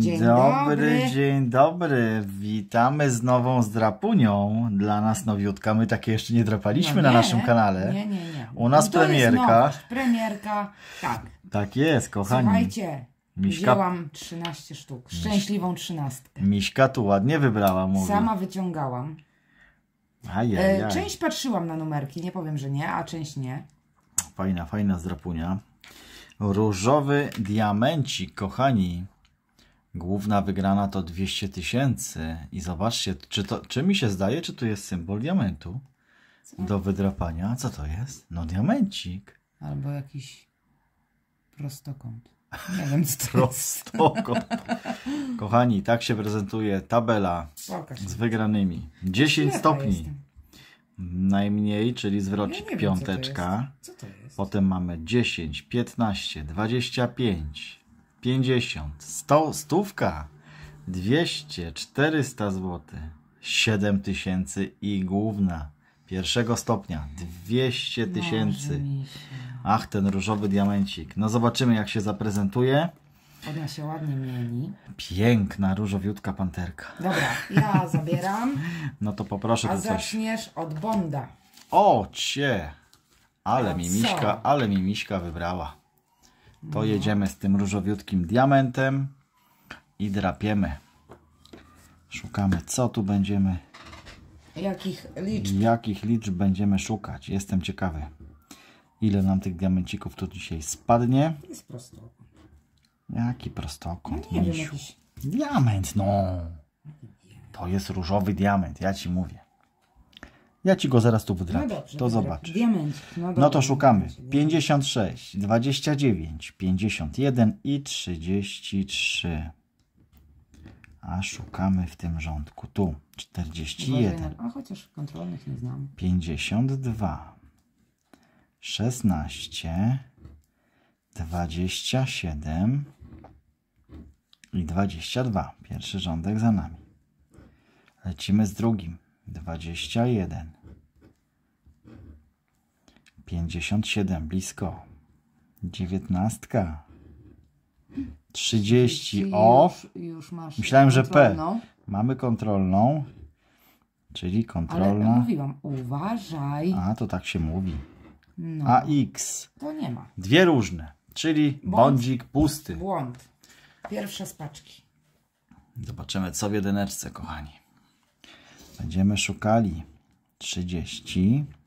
Dzień dobry, dobry, dzień dobry. Witamy z nową zdrapunią. Dla nas nowiutka. My takie jeszcze nie drapaliśmy no nie, na naszym kanale. Nie, nie, nie. U nas no premierka. Jest premierka, tak. Tak jest, kochani. Słuchajcie, Miśka... wzięłam 13 sztuk. Szczęśliwą trzynastkę. Miśka tu ładnie wybrała, mówi. Sama wyciągałam. Ajajaj. E, część patrzyłam na numerki, nie powiem, że nie, a część nie. Fajna, fajna zdrapunia. Różowy diamencik, kochani. Główna wygrana to 200 tysięcy. I zobaczcie, czy, to, czy mi się zdaje, czy tu jest symbol diamentu Co? do wydrapania. Co to jest? No diamencik. Albo jakiś prostokąt. Nie wiem, co to Prostokąt. Kochani, tak się prezentuje tabela z wygranymi. 10 stopni. Najmniej, czyli zwrocik piąteczka. Potem mamy 10, 15, 25, 50, 100, stówka, 200, 400 zł, 7000 tysięcy i główna pierwszego stopnia 200 tysięcy. Ach, ten różowy diamencik. No zobaczymy jak się zaprezentuje. Ona się ładnie mieni. Piękna, różowiutka panterka. Dobra, ja zabieram. No to poproszę A tu coś. zaczniesz od Bonda. O, cie! Ale A mi miśka, ale mi miśka wybrała to jedziemy z tym różowiutkim diamentem i drapiemy. Szukamy, co tu będziemy... Jakich liczb? Jakich liczb będziemy szukać. Jestem ciekawy, ile nam tych diamencików tu dzisiaj spadnie. Jest prostokąt. Jaki prostokąt? nie wiem, jakiś... Diament, no! To jest różowy diament, ja Ci mówię. Ja ci go zaraz tu wydrapię. No to zobacz. No, no to szukamy. 56, 29, 51 i 33. A szukamy w tym rządku. Tu 41. A chociaż kontrolnych nie znam. 52. 16. 27 i 22. Pierwszy rządek za nami. Lecimy z drugim. 21 pięćdziesiąt siedem blisko. Dziewiętnastka. Trzydzieści off. Już masz. Myślałem, że P. Mamy kontrolną, czyli Ale kontrolna. mówiłam, uważaj. A, to tak się mówi. No, A X. to nie ma. Dwie różne, czyli bądzik pusty. Błąd. Pierwsze z paczki. Zobaczymy, co w jedyneczce, kochani. Będziemy szukali 30.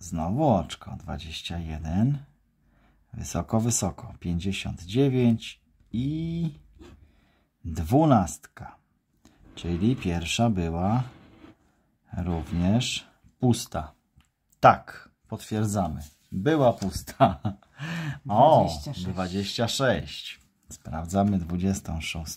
Znowu oczko 21. Wysoko, wysoko 59 i dwunastka. Czyli pierwsza była również pusta. Tak, potwierdzamy. Była pusta. O, 26. Sprawdzamy 26.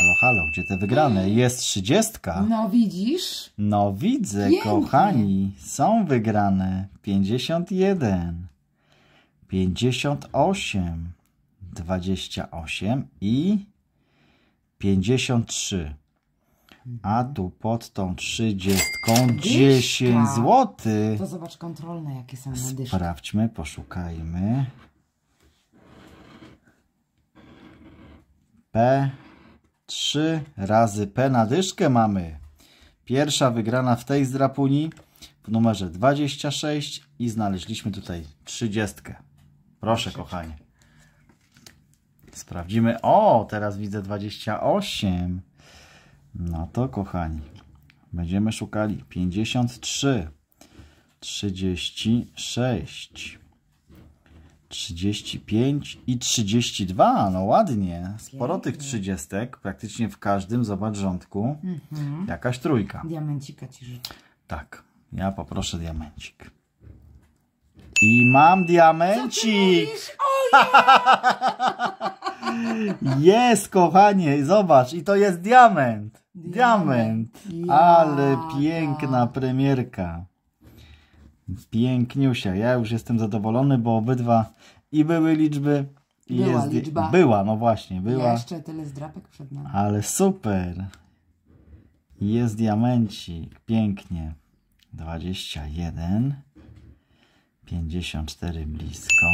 Halo, halo, gdzie te wygrane? Mm. Jest trzydziestka. No widzisz? No widzę, Pięknie. kochani. Są wygrane. 51, 58, 28 i 53. A tu pod tą trzydziestką 10 zł. To zobacz kontrolne, jakie są na Sprawdźmy, poszukajmy. P 3 razy P na dyszkę mamy. Pierwsza wygrana w tej zdrapuni w numerze 26 i znaleźliśmy tutaj 30. Proszę kochanie. Sprawdzimy. O, teraz widzę 28. No to kochani, będziemy szukali 53, 36, 35 i 32, no ładnie. Sporo tych trzydziestek, praktycznie w każdym, zobacz rządku, mhm. jakaś trójka. Diamencika ci życzę. Tak, ja poproszę diamencik. I mam diamencik! jest, kochanie, zobacz, i to jest Diament. diament. Ale piękna no. premierka. Piękniusia, ja już jestem zadowolony, bo obydwa i były liczby, i była jest... liczba. Była, no właśnie, była. jeszcze tyle zdrapek przed nami. Ale super. Jest diamencik, pięknie. 21. 54 blisko.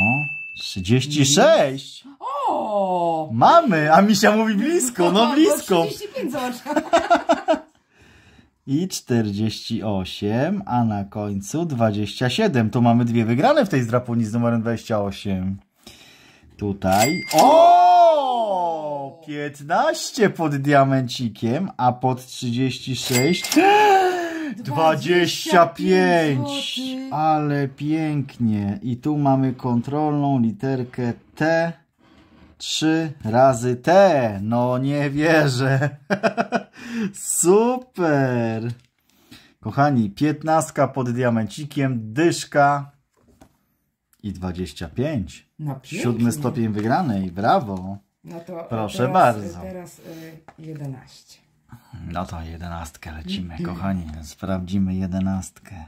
36! O! Mamy, a Misia mówi blisko, no blisko. 35, zobacz. i 48, a na końcu 27. Tu mamy dwie wygrane w tej zdrapuni z numerem 28. Tutaj. O! 15 pod diamencikiem, a pod 36 25. Ale pięknie. I tu mamy kontrolną literkę T. 3 razy T. No nie wierzę. Super! Kochani, piętnastka pod diamencikiem, dyszka i 25. No Siódmy stopień wygranej, brawo. No to Proszę teraz, bardzo. Teraz y, 11. No to jedenastkę lecimy, kochani. Sprawdzimy jedenastkę.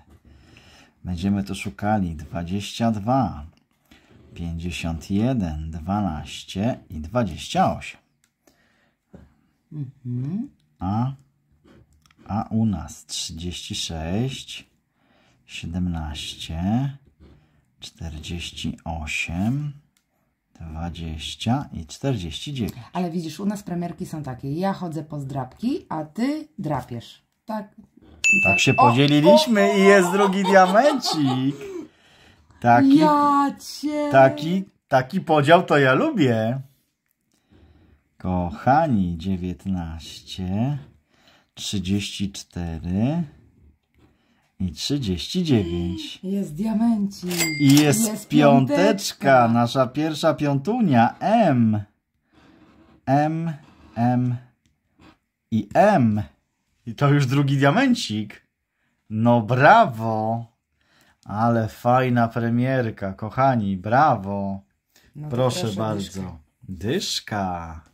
Będziemy tu szukali 22, 51, 12 i 28. Mhm a, a u nas 36, 17, 48, 20 i 49. Ale widzisz, u nas premierki są takie. Ja chodzę po zdrabki, a ty drapiesz. Tak. Tak, tak się o, podzieliliśmy o, o, i jest drugi diamencik. Taki, ja cię. taki, taki podział to ja lubię. Kochani, 19, 34 i 39. Jest diamenci. I jest, jest piąteczka. nasza pierwsza piątunia M. M, M i M. I to już drugi diamencik. No brawo! Ale fajna premierka, kochani, brawo. No proszę, proszę, bardzo. Dyszka. dyszka.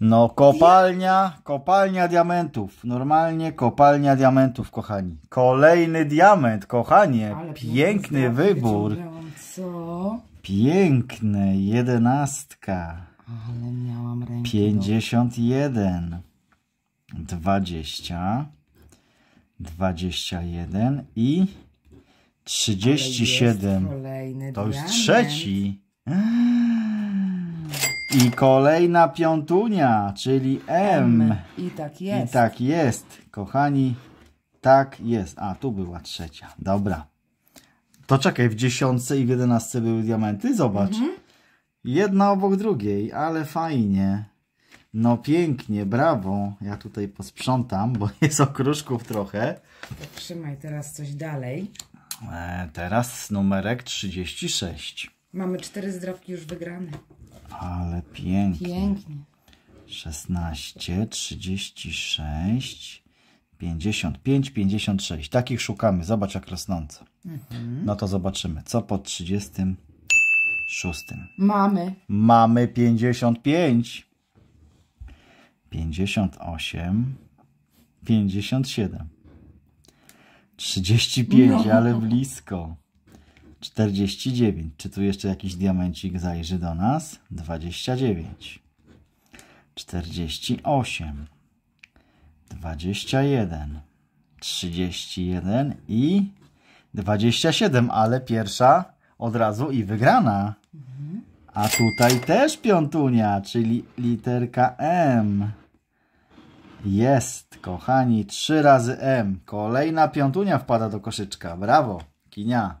No, kopalnia, kopalnia diamentów. Normalnie kopalnia diamentów, kochani. Kolejny diament, kochanie. Ale Piękny wybór. Co? Piękny, jedenastka. Ale miałam rękę. do- 51, 20, 21 i trzydzieści siedem Kolejny To już diament. trzeci. I kolejna piątunia, czyli M. M. I tak jest. I tak jest, kochani. Tak jest. A, tu była trzecia. Dobra. To czekaj, w dziesiątce i w jedenastce były diamenty? Zobacz. Mhm. Jedna obok drugiej, ale fajnie. No pięknie, brawo. Ja tutaj posprzątam, bo jest okruszków trochę. Trzymaj teraz coś dalej. E, teraz numerek 36. Mamy cztery zdrowki już wygrane. Ale pięknie. Pięknie. 16, 36, 55, 56. Takich szukamy. Zobacz jak rosnące. Mhm. No to zobaczymy. Co po 36? Mamy. Mamy 55. 58, 57. 35, no. ale blisko. 49. Czy tu jeszcze jakiś diamencik zajrzy do nas? 29. 48. 21. 31 i 27, ale pierwsza od razu i wygrana. A tutaj też piątunia, czyli literka M. Jest, kochani, trzy razy M. Kolejna piątunia wpada do koszyczka. Brawo, kinia.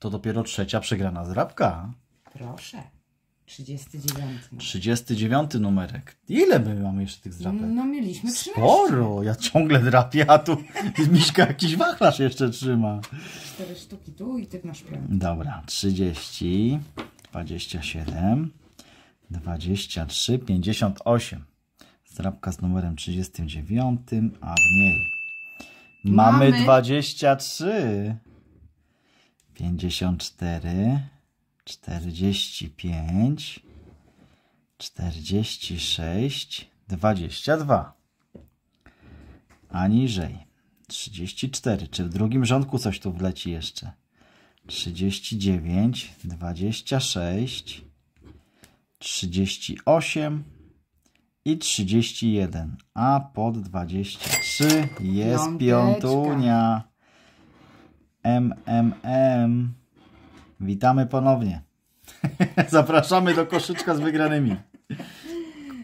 to dopiero trzecia przegrana z Rabka. Proszę. 39. 39 numerek. Ile my mamy jeszcze tych drapek? No mieliśmy 13. Sporo. Ja ciągle drapię, a tu Miśka jakiś wachlarz jeszcze trzyma. Cztery sztuki tu i ty masz 5. Dobra. 30, 27, 23, 58. Zdrabka z numerem 39, a Agnieli. Mamy, mamy 23 pięćdziesiąt cztery, czterdzieści pięć, czterdzieści sześć, dwadzieścia dwa. A niżej trzydzieści cztery. Czy w drugim rządku coś tu wleci jeszcze? trzydzieści dziewięć, dwadzieścia sześć, trzydzieści osiem i trzydzieści jeden. a pod trzy jest piątunia. MMM. Witamy ponownie. Zapraszamy do koszyczka z wygranymi.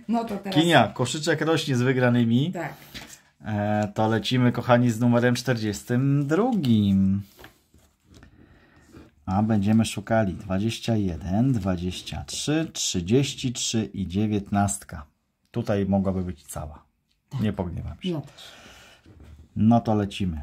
No to teraz... Kinia, koszyczek rośnie z wygranymi. Tak. E, to lecimy, kochani, z numerem 42. A będziemy szukali 21, 23, 33 i 19. Tutaj mogłaby być cała. Nie tak. pogniewam się. No to lecimy.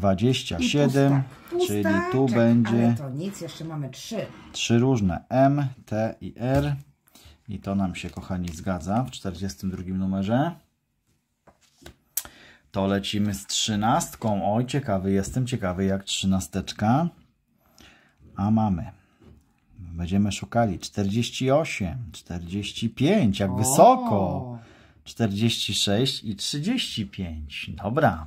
27, I czyli tu czeka, będzie... to nic, jeszcze mamy 3. 3 różne, M, T i R. I to nam się, kochani, zgadza w 42 numerze. To lecimy z 13. Oj, ciekawy jestem, ciekawy jak trzynasteczka. A mamy. Będziemy szukali 48, 45, jak o. wysoko. 46 i 35. Dobra.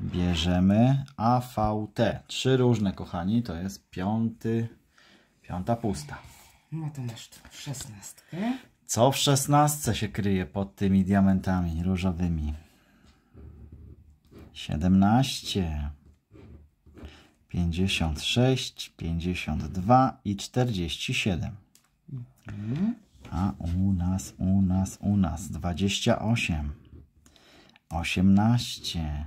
Bierzemy AVT. Trzy różne, kochani. To jest piąty, piąta pusta. No to masz tu szesnastkę. Co w szesnastce się kryje pod tymi diamentami różowymi? 17, 56, 52 i 47. A u nas, u nas, u nas 28, 18,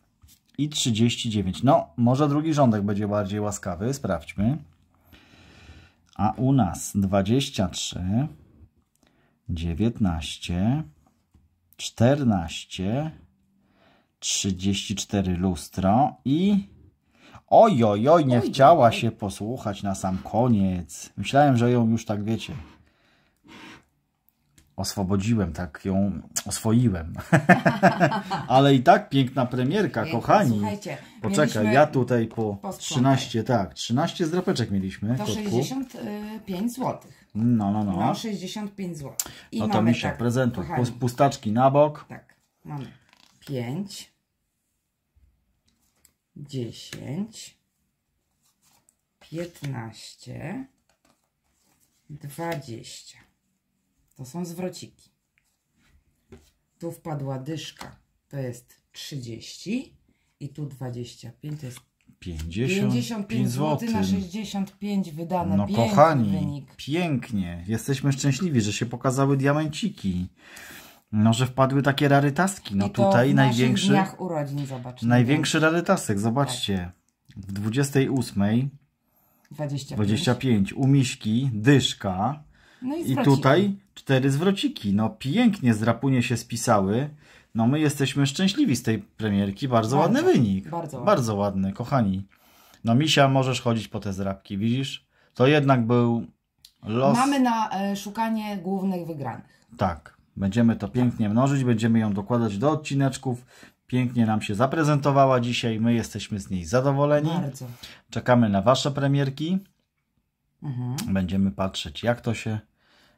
i 39. No, może drugi rządek będzie bardziej łaskawy, sprawdźmy. A u nas 23, 19, 14, 34 lustro i... Ojojoj, nie chciała się posłuchać na sam koniec. Myślałem, że ją już tak wiecie oswobodziłem, tak ją oswoiłem. Ale i tak piękna premierka, piękna, kochani. Słuchajcie, Poczekaj, ja tutaj po posprzątaj. 13, tak, 13 zdrapeczek mieliśmy. To 65 y, zł. No, no, no. No, 65 zł. I no to misia, tak, prezentuj. Kochani. Pustaczki na bok. Tak, mamy 5, 10, 15, 20. To są zwrociki. Tu wpadła dyszka, to jest 30 i tu 25, to jest 50, 55 zł na 65 wydane. No Piękny kochani, wynik. pięknie. Jesteśmy szczęśliwi, że się pokazały diamenciki. No, że wpadły takie rarytaski. No I tutaj największy. Dniach urodzin, zobacz. Największy rarytasek, zobaczcie. Tak. W 28. 25. 25. U Miśki, dyszka. No i, I tutaj cztery zwrociki. No pięknie zrapunie się spisały. No my jesteśmy szczęśliwi z tej premierki. Bardzo, bardzo ładny wynik. Bardzo, ładny. bardzo ładny, kochani. No misia, możesz chodzić po te zrabki, widzisz? To jednak był los. Mamy na e, szukanie głównych wygranych. Tak. Będziemy to pięknie mnożyć, będziemy ją dokładać do odcineczków. Pięknie nam się zaprezentowała dzisiaj. My jesteśmy z niej zadowoleni. Bardzo. Czekamy na Wasze premierki. Mhm. Będziemy patrzeć, jak to się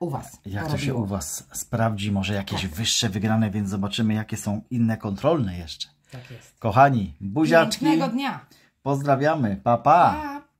u Was. Jak to się u Was sprawdzi, może jakieś tak. wyższe wygrane, więc zobaczymy, jakie są inne kontrolne jeszcze. Tak jest. Kochani, buziaczki. Pięknego dnia. Pozdrawiamy. Pa, pa. pa.